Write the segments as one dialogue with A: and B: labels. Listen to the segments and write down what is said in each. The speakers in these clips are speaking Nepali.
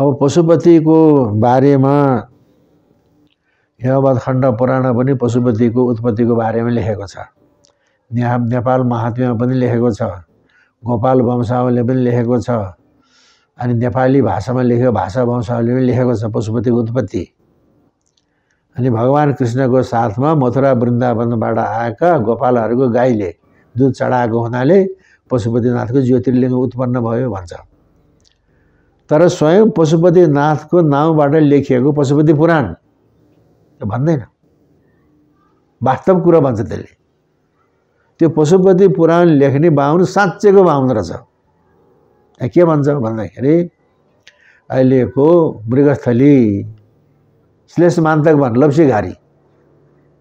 A: अब पशुपतिको बारेमा हेवाद खण्ड पुराण पनि पशुपतिको उत्पत्तिको बारेमा लेखेको छ नेहा नेपाल महात्म्यमा पनि लेखेको छ गोपाल वंशावलीले पनि लेखेको छ अनि नेपाली भाषामा लेखेको भाषा वंशावलीले पनि लेखेको छ पशुपतिको उत्पत्ति अनि भगवान् कृष्णको साथमा मथुरा वृन्दावनबाट आएका गोपालहरूको गाईले दुध चढाएको हुनाले पशुपतिनाथको ज्योतिर्लिङ्ग उत्पन्न भयो भन्छ तर स्वयं पशुपतिनाथको नाउँबाट लेखिएको पशुपति पुराण त्यो भन्दैन वास्तव कुरा भन्छ त्यसले त्यो पशुपति पुराण लेख्ने बाहुन साँच्चैको बाहुन रहेछ के भन्छ भन्दाखेरि अहिलेको मृगस्थली श्लेष मान्तक भन् लप्सी घारी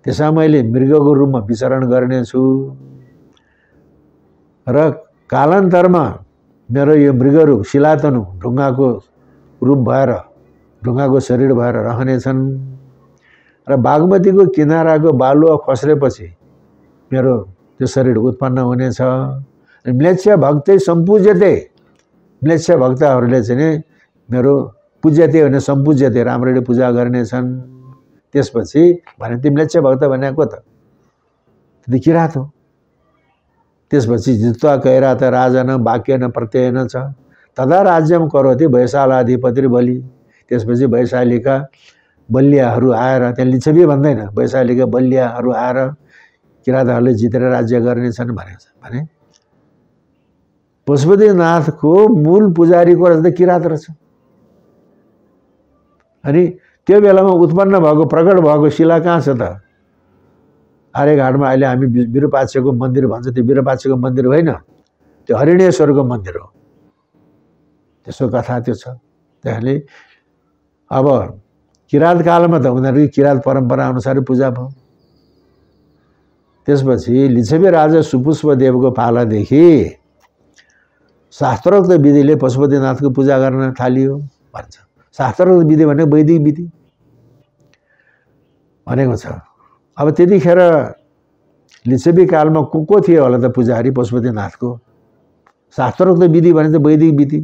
A: त्यसमा मैले मृगको रूपमा विचरण गर्नेछु र कालान्तरमा मेरो यो मृगहरू शिलातनु ढुङ्गाको रूप भएर ढुङ्गाको शरीर भएर रहनेछन् र बागमतीको किनाराको बालुवा खस्रेपछि मेरो त्यो शरीर उत्पन्न हुनेछ र म्लेच्छ भक्तै सम्पूज्यते म्लेच्छ भक्तहरूले चाहिँ मेरो पूज्यते भने सम्पूज्यते राम्ररी पूजा गर्नेछन् त्यसपछि भने ती म्लेच्छ भक्त भनेको त त्यो किराँत हो त्यसपछि जित्वा वाक्य न प्रत्यय न छ तदा राज्यम करोति वैशालाधिपति बलि त्यसपछि वैशालीका बलियाहरू आएर त्यहाँ लिच्छवी भन्दैन वैशालीका बलियाहरू आएर किराँतहरूले जितेर राज्य गर्नेछन् भनेको छ भने पशुपतिनाथको मूल पुजारीको रहेछ त किराँत रहेछ अनि त्यो बेलामा उत्पन्न भएको प्रकट भएको शिला कहाँ छ त आर्यघाटमा अहिले हामी बिरुपाक्षको मन्दिर भन्छ त्यो बिरुपाक्षको मन्दिर होइन त्यो हरिणेश्वरको मन्दिर हो त्यसको कथा त्यो छ त्यसले अब किराँत कालमा त उनीहरू किराँत परम्परा अनुसार पूजा भयो त्यसपछि लिच्छवी राजा सुपुष्पदेवको पालादेखि शास्त्रोक्त विधिले पशुपतिनाथको पूजा गर्न थालियो भन्छ शास्त्रोक्त विधि भनेको वैदिक विधि भनेको छ अब त्यतिखेर लिच्छवी कालमा को को थियो होला त पुजारी पशुपतिनाथको शास्त्रोक्त विधि भने त वैदिक विधि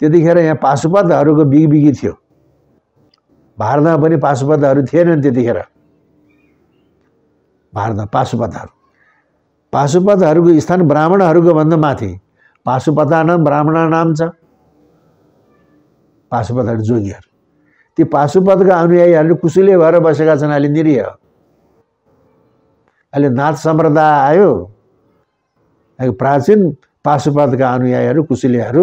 A: त्यतिखेर यहाँ पाशुपतहरूको बिगबिगी थियो भारतमा पनि पाशुपतहरू थिएनन् त्यतिखेर भारतमा पाशुपतहरू पाशुपतहरूको स्थान ब्राह्मणहरूको भन्दा माथि पाशुपता नाम ब्राह्मण नाम छ पाशुपतहरू जोगीहरू ती पाशुपतका अनुयायीहरू कुसुले भएर बसेका छन् अहिले निरीह अहिले नाथ सम्प्रदाय आयो प्राचीन पाशुपतका अनुयायीहरू कुशलियाहरू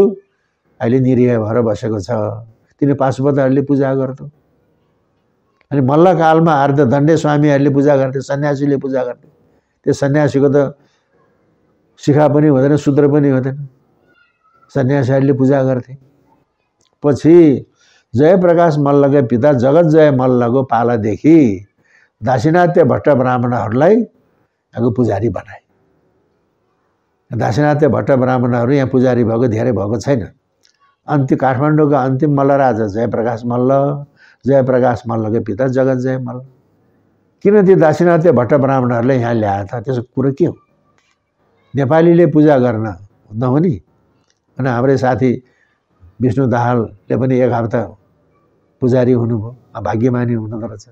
A: अहिले निरीह भएर बसेको छ तिनी पाशुपतहरूले पूजा गर्थ्यो अनि मल्लकालमा आर्ध दण्डे स्वामीहरूले पूजा गर्थे सन्यासीले पूजा गर्थे त्यो सन्यासीको त शिखा पनि हुँदैन सूत्र पनि हुँदैन सन्यासीहरूले पूजा गर्थे पछि जयप्रकाश मल्लकै पिता जगत जय मल्लको पालादेखि दासिनाथ्य भट्ट ब्राह्मणहरूलाई यहाँको पुजारी बनाए दासीनाथ भट्ट ब्राह्मणहरू यहाँ पुजारी भएको धेरै भएको छैन अन्त्य काठमाडौँको अन्तिम मल्ल राजा जयप्रकाश मल्ल जयप्रकाश मल्लको पिता जगत जय मल्ल किन त्यो दासीनाथ्य भट्ट ब्राह्मणहरूले यहाँ ल्याए त त्यसको कुरो के हो नेपालीले पूजा गर्न नहुने अनि हाम्रै साथी विष्णु दाहालले पनि एक हप्ता पुजारी हुनुभयो भाग्यमानी हुनुहुँदो रहेछ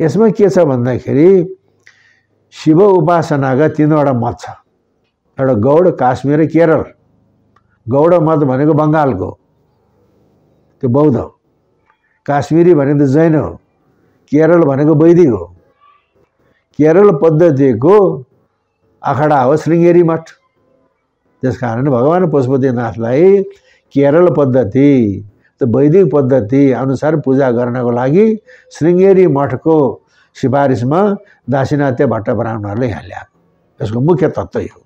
A: यसमा के छ भन्दाखेरि शिव उपासनाका तिनवटा मत छ एउटा गौड काश्मीर केरल गौड मत भनेको बङ्गालको त्यो बौद्ध हो काश्मीरी भनेको त जैन हो केरल भनेको वैदिक हो केरल पद्धतिको आखडा हो श्रृङ्गेरी मठ त्यस कारण भगवान् पशुपतिनाथलाई केरल पद्धति त वैदिक पद्धति अनुसार पूजा गर्नको लागि श्रृङ्गेरी मठको सिफारिसमा दासिनाथ्य भट्ट ब्राह्मणहरूले यहाँ ल्याएको यसको मुख्य तत्त्व हो.